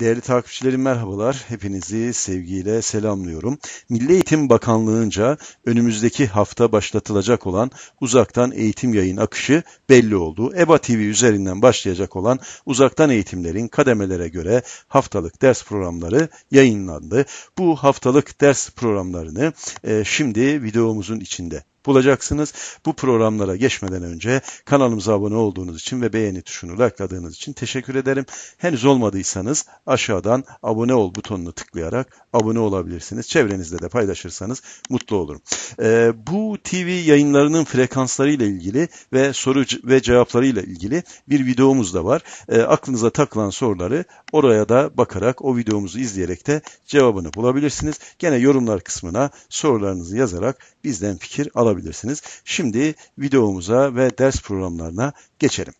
Değerli takipçilerim merhabalar. Hepinizi sevgiyle selamlıyorum. Milli Eğitim Bakanlığı'nca önümüzdeki hafta başlatılacak olan uzaktan eğitim yayın akışı belli oldu. EBA TV üzerinden başlayacak olan uzaktan eğitimlerin kademelere göre haftalık ders programları yayınlandı. Bu haftalık ders programlarını e, şimdi videomuzun içinde bulacaksınız. Bu programlara geçmeden önce kanalımıza abone olduğunuz için ve beğeni tuşunu likeladığınız için teşekkür ederim. Henüz olmadıysanız aşağıdan abone ol butonunu tıklayarak abone olabilirsiniz. Çevrenizde de paylaşırsanız mutlu olurum. Ee, bu TV yayınlarının frekansları ile ilgili ve soru ve cevapları ile ilgili bir videomuz da var. Ee, aklınıza takılan soruları oraya da bakarak o videomuzu izleyerek de cevabını bulabilirsiniz. Gene yorumlar kısmına sorularınızı yazarak bizden fikir alabilirsiniz alabilirsiniz. Şimdi videomuza ve ders programlarına geçelim.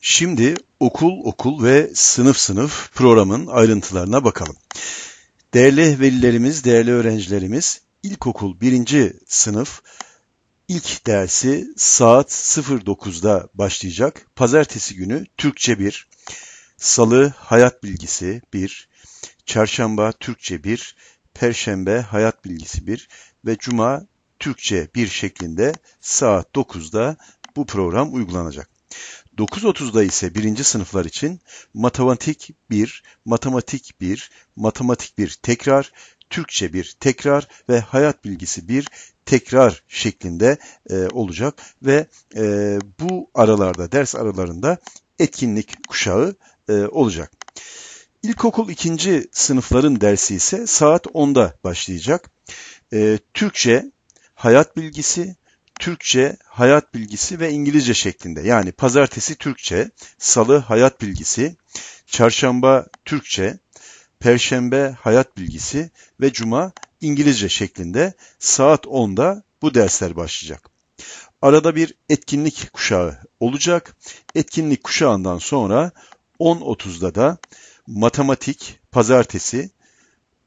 Şimdi okul okul ve sınıf sınıf programın ayrıntılarına bakalım. Değerli velilerimiz, değerli öğrencilerimiz ilkokul birinci sınıf ilk dersi saat 09'da başlayacak. Pazartesi günü Türkçe 1, Salı Hayat Bilgisi 1, Çarşamba Türkçe 1, Perşembe Hayat Bilgisi 1 ve Cuma Türkçe bir şeklinde saat 9'da bu program uygulanacak. 9.30'da ise birinci sınıflar için matematik 1, matematik 1, matematik 1 tekrar, Türkçe 1 tekrar ve hayat bilgisi 1 tekrar şeklinde e, olacak ve e, bu aralarda, ders aralarında etkinlik kuşağı e, olacak. İlkokul ikinci sınıfların dersi ise saat 10'da başlayacak. E, Türkçe, hayat bilgisi, Türkçe hayat bilgisi ve İngilizce şeklinde. Yani pazartesi Türkçe, salı hayat bilgisi, çarşamba Türkçe, perşembe hayat bilgisi ve cuma İngilizce şeklinde saat 10'da bu dersler başlayacak. Arada bir etkinlik kuşağı olacak. Etkinlik kuşağından sonra 10.30'da da matematik pazartesi,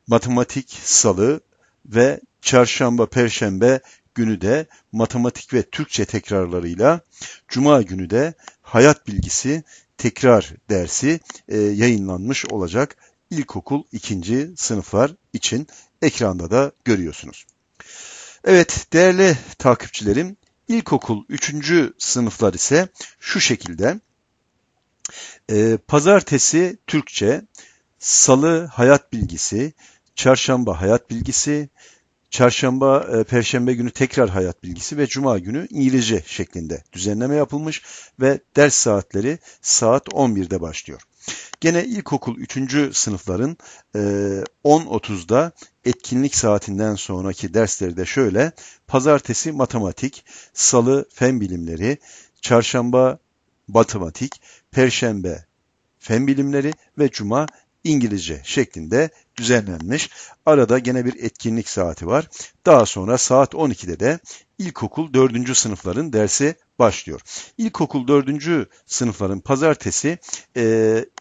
matematik salı ve çarşamba, perşembe günü de matematik ve Türkçe tekrarlarıyla, cuma günü de hayat bilgisi tekrar dersi e, yayınlanmış olacak ilkokul ikinci sınıflar için ekranda da görüyorsunuz. Evet değerli takipçilerim, ilkokul üçüncü sınıflar ise şu şekilde. E, pazartesi Türkçe, salı hayat bilgisi, çarşamba hayat bilgisi, Çarşamba, e, Perşembe günü tekrar hayat bilgisi ve Cuma günü İngilizce şeklinde düzenleme yapılmış ve ders saatleri saat 11'de başlıyor. Gene ilkokul 3. sınıfların e, 10.30'da etkinlik saatinden sonraki dersleri de şöyle. Pazartesi matematik, salı fen bilimleri, çarşamba matematik, perşembe fen bilimleri ve cuma İngilizce şeklinde düzenlenmiş. Arada gene bir etkinlik saati var. Daha sonra saat 12'de de ilkokul 4. sınıfların dersi başlıyor. İlkokul 4. sınıfların pazartesi e,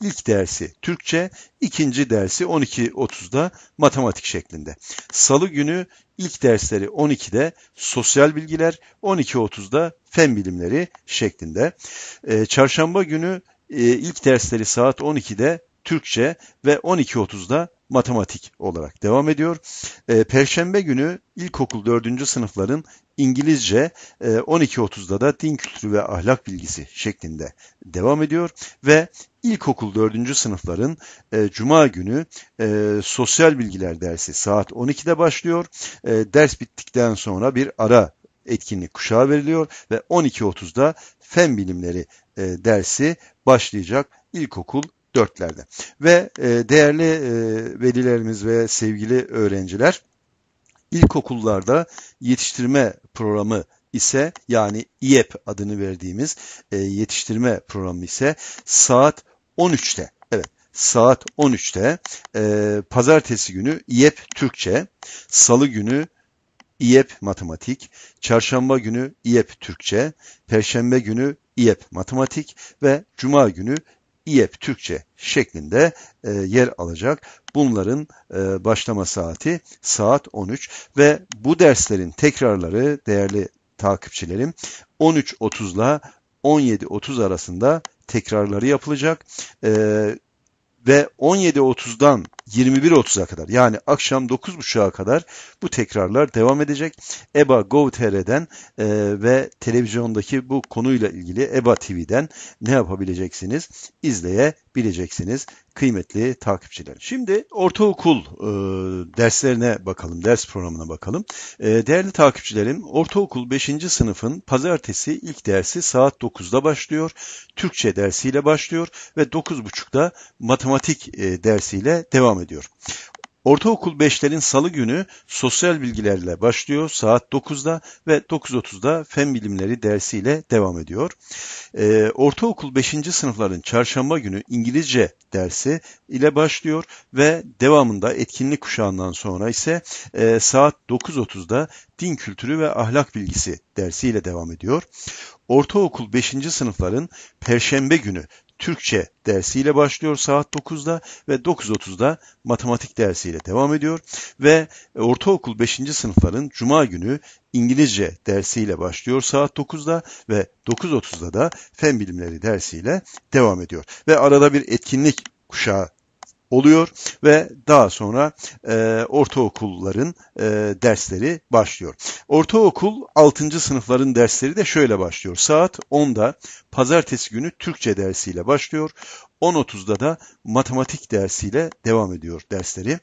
ilk dersi Türkçe, ikinci dersi 12.30'da matematik şeklinde. Salı günü ilk dersleri 12'de sosyal bilgiler, 12.30'da fen bilimleri şeklinde. E, çarşamba günü e, ilk dersleri saat 12'de Türkçe ve 12.30'da matematik olarak devam ediyor. E, Perşembe günü ilkokul 4. sınıfların İngilizce e, 12.30'da da din kültürü ve ahlak bilgisi şeklinde devam ediyor ve ilkokul 4. sınıfların e, cuma günü e, sosyal bilgiler dersi saat 12'de başlıyor. E, ders bittikten sonra bir ara etkinlik kuşağı veriliyor ve 12.30'da fen bilimleri e, dersi başlayacak ilkokul dörtlerde. Ve e, değerli e, velilerimiz ve sevgili öğrenciler, ilkokullarda yetiştirme programı ise yani İEP adını verdiğimiz e, yetiştirme programı ise saat 13'te evet saat 13'te e, pazartesi günü İEP Türkçe, salı günü İEP Matematik, çarşamba günü İEP Türkçe, perşembe günü İEP Matematik ve cuma günü İEP Türkçe şeklinde e, yer alacak. Bunların e, başlama saati saat 13 ve bu derslerin tekrarları değerli takipçilerim 13.30 ile 17.30 arasında tekrarları yapılacak. E, ve 17.30'dan 21.30'a kadar yani akşam 9.30'a kadar bu tekrarlar devam edecek. EBA Gov.tr'den e, ve televizyondaki bu konuyla ilgili EBA TV'den ne yapabileceksiniz? izleyebileceksiniz, kıymetli takipçiler. Şimdi ortaokul e, derslerine bakalım, ders programına bakalım. E, değerli takipçilerim, ortaokul 5. sınıfın pazartesi ilk dersi saat 9'da başlıyor. Türkçe dersiyle başlıyor ve 9.30'da matematik matematik e, dersiyle devam ediyor. Ortaokul 5'lerin salı günü sosyal bilgilerle başlıyor saat 9'da ve 9.30'da fen bilimleri dersiyle devam ediyor. Ee, ortaokul 5. sınıfların çarşamba günü İngilizce dersi ile başlıyor ve devamında etkinlik kuşağından sonra ise e, saat 9.30'da din kültürü ve ahlak bilgisi dersiyle devam ediyor. Ortaokul 5. sınıfların Perşembe günü Türkçe dersiyle başlıyor saat 9'da ve 9.30'da matematik dersiyle devam ediyor ve ortaokul 5. sınıfların cuma günü İngilizce dersiyle başlıyor saat 9'da ve 9.30'da da fen bilimleri dersiyle devam ediyor. Ve arada bir etkinlik kuşağı oluyor ve daha sonra e, ortaokulların e, dersleri başlıyor. Ortaokul 6. sınıfların dersleri de şöyle başlıyor. Saat 10'da pazartesi günü Türkçe dersiyle başlıyor. 10.30'da da matematik dersiyle devam ediyor dersleri.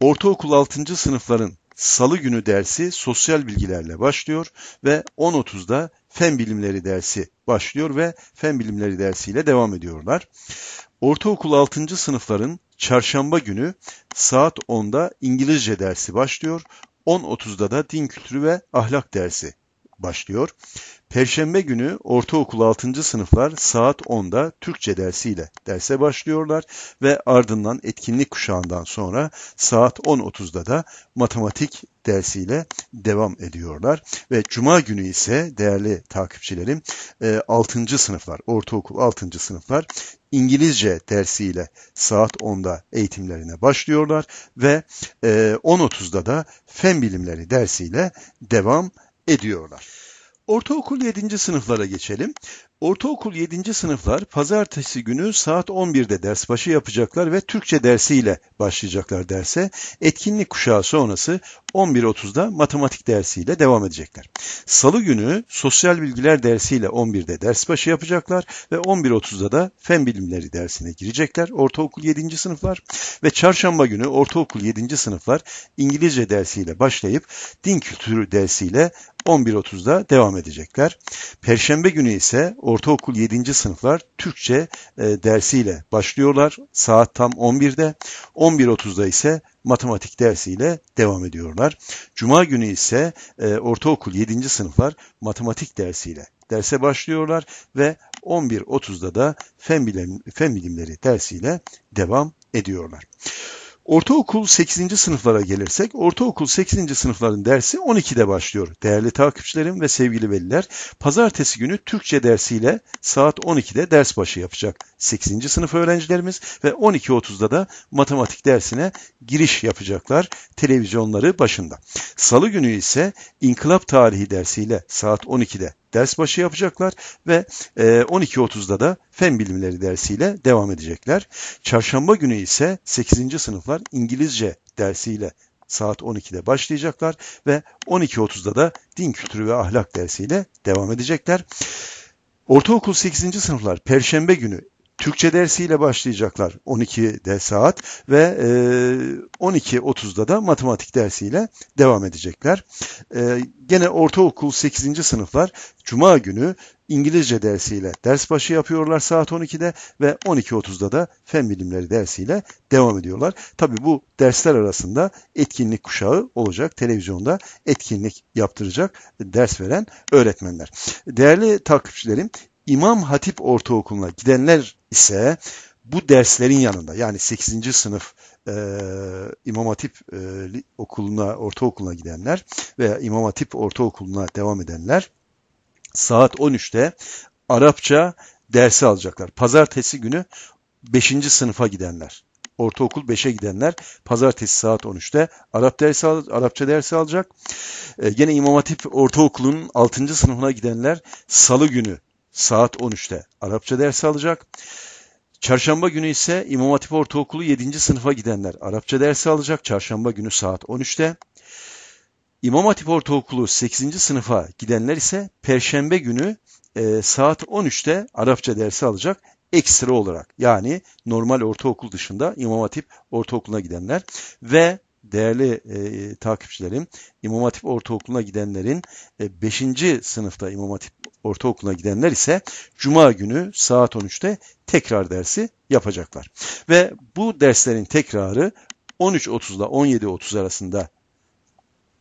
Ortaokul 6. sınıfların salı günü dersi sosyal bilgilerle başlıyor ve 10.30'da fen bilimleri dersi başlıyor ve fen bilimleri dersiyle devam ediyorlar. Ortaokul 6. sınıfların çarşamba günü saat 10'da İngilizce dersi başlıyor. 10.30'da da din kültürü ve ahlak dersi başlıyor. Perşembe günü ortaokul 6. sınıflar saat 10'da Türkçe dersiyle derse başlıyorlar ve ardından etkinlik kuşağından sonra saat 10.30'da da matematik dersiyle devam ediyorlar. Ve cuma günü ise değerli takipçilerim 6. E, sınıflar, ortaokul 6. sınıflar İngilizce dersiyle saat 10'da eğitimlerine başlıyorlar ve 10.30'da e, da fen bilimleri dersiyle devam ediyorlar ediyorlar. Ortaokul 7. sınıflara geçelim. Ortaokul 7. sınıflar pazartesi günü saat 11'de ders başı yapacaklar ve Türkçe dersiyle başlayacaklar derse. Etkinlik kuşağı sonrası 11.30'da matematik dersiyle devam edecekler. Salı günü sosyal bilgiler dersiyle 11'de ders başı yapacaklar ve 11.30'da da fen bilimleri dersine girecekler ortaokul 7. sınıflar ve çarşamba günü ortaokul 7. sınıflar İngilizce dersiyle başlayıp din kültürü dersiyle 11.30'da devam edecekler. Perşembe günü ise ortaokul 7. sınıflar Türkçe e, dersiyle başlıyorlar. Saat tam 11'de. 11.30'da ise matematik dersiyle devam ediyorlar. Cuma günü ise e, ortaokul 7. sınıflar matematik dersiyle derse başlıyorlar ve 11.30'da da fen, fen bilimleri dersiyle devam ediyorlar. Ortaokul 8. sınıflara gelirsek, ortaokul 8. sınıfların dersi 12'de başlıyor. Değerli takipçilerim ve sevgili veliler, pazartesi günü Türkçe dersiyle saat 12'de ders başı yapacak 8. sınıf öğrencilerimiz ve 12.30'da da matematik dersine giriş yapacaklar televizyonları başında. Salı günü ise inkılap tarihi dersiyle saat 12'de ders başı yapacaklar ve 12.30'da e, da fen bilimleri dersiyle devam edecekler. Çarşamba günü ise 8. sınıflar İngilizce dersiyle saat 12'de başlayacaklar ve 12.30'da da din kültürü ve ahlak dersiyle devam edecekler. Ortaokul 8. sınıflar Perşembe günü Türkçe dersiyle başlayacaklar 12'de saat ve e, 12.30'da da matematik dersiyle devam edecekler. E, gene ortaokul 8. sınıflar Cuma günü İngilizce dersiyle ders başı yapıyorlar saat 12'de ve 12.30'da da fen bilimleri dersiyle devam ediyorlar. Tabii bu dersler arasında etkinlik kuşağı olacak. Televizyonda etkinlik yaptıracak ders veren öğretmenler. Değerli takipçilerim İmam Hatip Ortaokulu'na gidenler ise bu derslerin yanında yani 8. sınıf e, İmam Hatip e, okuluna, ortaokuluna gidenler veya İmam Hatip Ortaokulu'na devam edenler saat 13'te Arapça dersi alacaklar. Pazartesi günü 5. sınıfa gidenler, ortaokul 5'e gidenler pazartesi saat 13'te Arap dersi Arapça dersi alacak. Ee, gene İmam Hatip Ortaokulu'nun 6. sınıfına gidenler salı günü saat 13'te Arapça dersi alacak. Çarşamba günü ise İmam Hatip Ortaokulu 7. sınıfa gidenler Arapça dersi alacak. Çarşamba günü saat 13'te. İmam Hatip Ortaokulu 8. sınıfa gidenler ise Perşembe günü e, saat 13'te Arapça dersi alacak ekstra olarak. Yani normal ortaokul dışında İmam Hatip Ortaokulu'na gidenler ve değerli e, takipçilerim İmam Hatip Ortaokulu'na gidenlerin 5. E, sınıfta İmam Hatip ortaokuluna gidenler ise cuma günü saat 13'te tekrar dersi yapacaklar. Ve bu derslerin tekrarı 13.30 ile 17.30 arasında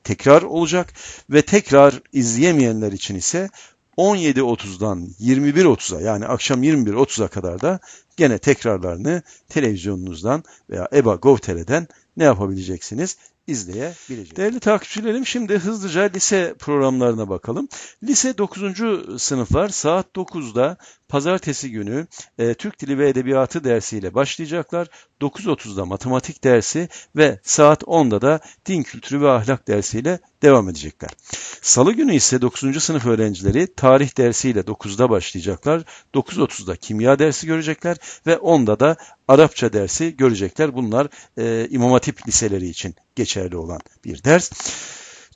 tekrar olacak ve tekrar izleyemeyenler için ise 17.30'dan 21.30'a yani akşam 21.30'a kadar da gene tekrarlarını televizyonunuzdan veya EBA Gov.tr'den ne yapabileceksiniz? izleyebilecek. Değerli takipçilerim şimdi hızlıca lise programlarına bakalım. Lise 9. sınıflar saat 9'da pazartesi günü e, Türk Dili ve Edebiyatı dersiyle başlayacaklar. 9.30'da matematik dersi ve saat 10'da da din kültürü ve ahlak dersiyle devam edecekler. Salı günü ise 9. sınıf öğrencileri tarih dersiyle 9'da başlayacaklar. 9.30'da kimya dersi görecekler ve 10'da da Arapça dersi görecekler. Bunlar e, İmam Hatip liseleri için geçerli olan bir ders.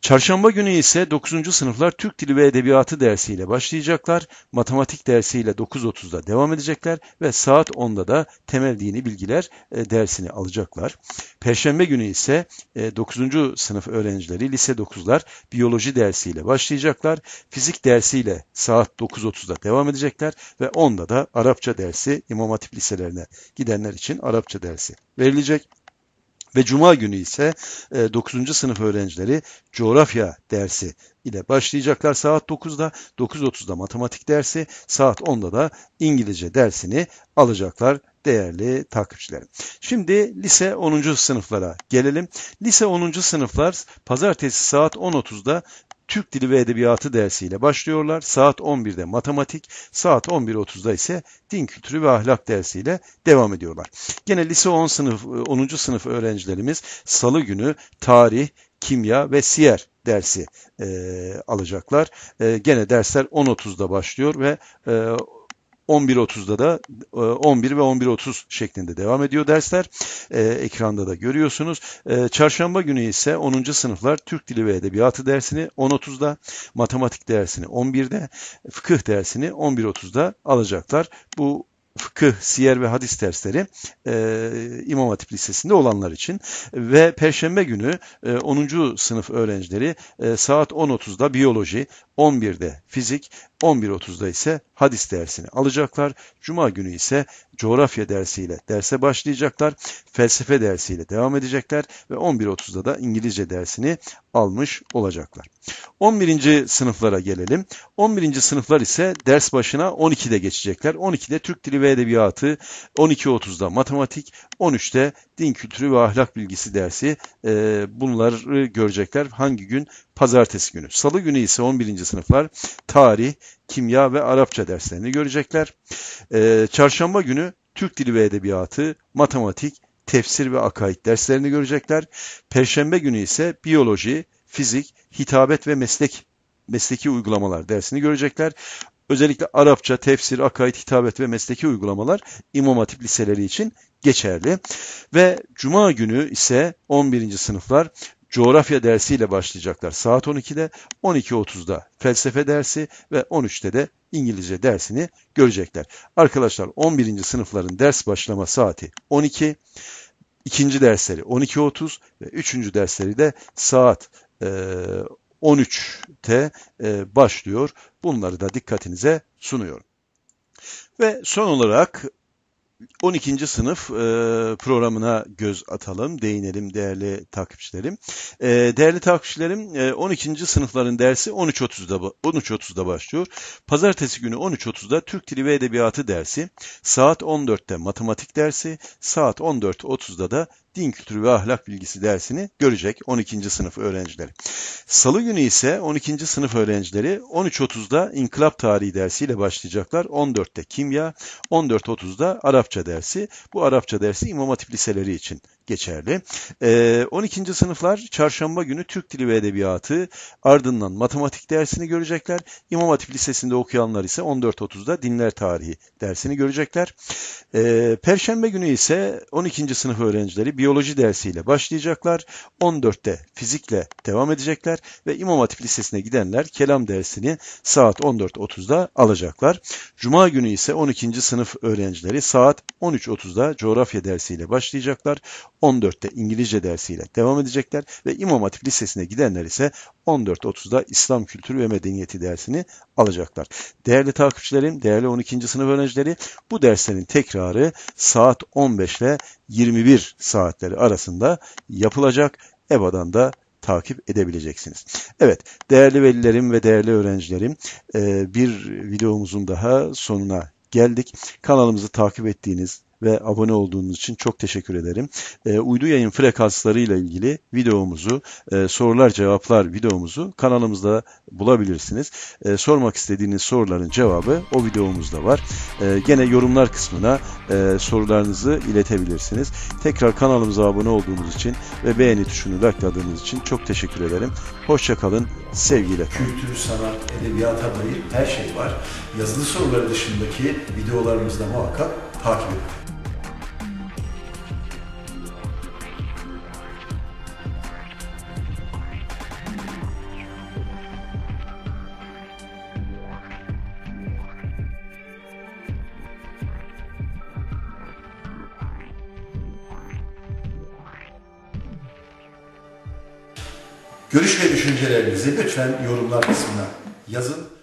Çarşamba günü ise 9. sınıflar Türk Dili ve Edebiyatı dersiyle başlayacaklar. Matematik dersiyle 9.30'da devam edecekler ve saat 10'da da temel dini bilgiler e, dersini alacaklar. Perşembe günü ise 9. E, sınıf öğrencileri lise 9'lar biyoloji dersiyle başlayacaklar. Fizik dersiyle saat 9.30'da devam edecekler ve 10'da da Arapça dersi İmam Hatip liselerine gidenler için Arapça dersi verilecek ve cuma günü ise 9. E, sınıf öğrencileri coğrafya dersi ile başlayacaklar saat 9'da, 9.30'da matematik dersi, saat 10'da da İngilizce dersini alacaklar değerli takipçilerim. Şimdi lise 10. sınıflara gelelim. Lise 10. sınıflar pazartesi saat 10.30'da Türk Dili ve Edebiyatı dersiyle başlıyorlar. Saat 11'de matematik, saat 11.30'da ise din kültürü ve ahlak dersiyle devam ediyorlar. Gene lise 10 sınıf 10. E, sınıf öğrencilerimiz salı günü tarih, kimya ve siyer dersi e, alacaklar. E, gene dersler 10.30'da başlıyor ve e, 11.30'da da 11 e, ve 11.30 şeklinde devam ediyor dersler. E, ekranda da görüyorsunuz. E, çarşamba günü ise 10. sınıflar Türk Dili ve Edebiyatı dersini 10.30'da, matematik dersini 11'de, fıkıh dersini 11.30'da alacaklar. Bu fıkıh, siyer ve hadis dersleri e, İmam Hatip Lisesi'nde olanlar için ve Perşembe günü e, 10. sınıf öğrencileri e, saat 10.30'da biyoloji, 11'de fizik, 11.30'da ise hadis dersini alacaklar. Cuma günü ise coğrafya dersiyle derse başlayacaklar, felsefe dersiyle devam edecekler ve 11.30'da da İngilizce dersini almış olacaklar. 11. sınıflara gelelim. 11. sınıflar ise ders başına 12'de geçecekler. 12'de Türk Dili Dil ve Edebiyatı, 12.30'da matematik, 13'te din kültürü ve ahlak bilgisi dersi e, bunları görecekler. Hangi gün? Pazartesi günü. Salı günü ise 11. sınıflar tarih, kimya ve Arapça derslerini görecekler. E, çarşamba günü Türk Dili ve Edebiyatı, matematik, tefsir ve akaid derslerini görecekler. Perşembe günü ise biyoloji, fizik, hitabet ve meslek mesleki uygulamalar dersini görecekler. Özellikle Arapça, tefsir, akaid, hitabet ve mesleki uygulamalar İmam Hatip liseleri için geçerli. Ve Cuma günü ise 11. sınıflar coğrafya dersiyle başlayacaklar saat 12'de, 12.30'da felsefe dersi ve 13'te de İngilizce dersini görecekler. Arkadaşlar 11. sınıfların ders başlama saati 12, ikinci dersleri 12.30 ve üçüncü dersleri de saat 13'te e, başlıyor. Bunları da dikkatinize sunuyorum. Ve son olarak 12. sınıf e, programına göz atalım, değinelim değerli takipçilerim. E, değerli takipçilerim, e, 12. sınıfların dersi 13.30'da 13.30'da başlıyor. Pazartesi günü 13.30'da Türk Dili ve Edebiyatı dersi, saat 14'te matematik dersi, saat 14.30'da da din kültürü ve ahlak bilgisi dersini görecek 12. sınıf öğrencileri. Salı günü ise 12. sınıf öğrencileri 13.30'da İnkılap tarihi dersiyle başlayacaklar. 14'te kimya, 14.30'da Arapça dersi. Bu Arapça dersi İmam Hatip liseleri için geçerli. 12. Ee, sınıflar çarşamba günü Türk Dili ve Edebiyatı ardından matematik dersini görecekler. İmam Hatip Lisesi'nde okuyanlar ise 14.30'da dinler tarihi dersini görecekler. Ee, Perşembe günü ise 12. sınıf öğrencileri biyoloji dersiyle başlayacaklar. 14'te fizikle devam edecekler ve İmam Hatip Lisesi'ne gidenler kelam dersini saat 14.30'da alacaklar. Cuma günü ise 12. sınıf öğrencileri saat 13.30'da coğrafya dersiyle başlayacaklar. 14'te İngilizce dersiyle devam edecekler ve İmam Hatip Lisesi'ne gidenler ise 14.30'da İslam Kültürü ve Medeniyeti dersini alacaklar. Değerli takipçilerim, değerli 12. sınıf öğrencileri bu derslerin tekrarı saat 15 ile 21 saatleri arasında yapılacak. EBA'dan da takip edebileceksiniz. Evet, değerli velilerim ve değerli öğrencilerim, e, bir videomuzun daha sonuna geldik. Kanalımızı takip ettiğiniz, ve abone olduğunuz için çok teşekkür ederim. E, uydu yayın frekanslarıyla ilgili videomuzu, e, sorular cevaplar videomuzu kanalımızda bulabilirsiniz. E, sormak istediğiniz soruların cevabı o videomuzda var. E, gene yorumlar kısmına e, sorularınızı iletebilirsiniz. Tekrar kanalımıza abone olduğunuz için ve beğeni tuşunu likeladığınız için çok teşekkür ederim. Hoşçakalın, sevgiyle kalın. Kültür, sanat, edebiyata dair her şey var. Yazılı sorular dışındaki videolarımızda muhakkak takip etti. Görüş ve düşüncelerinizi lütfen yorumlar kısmına yazın.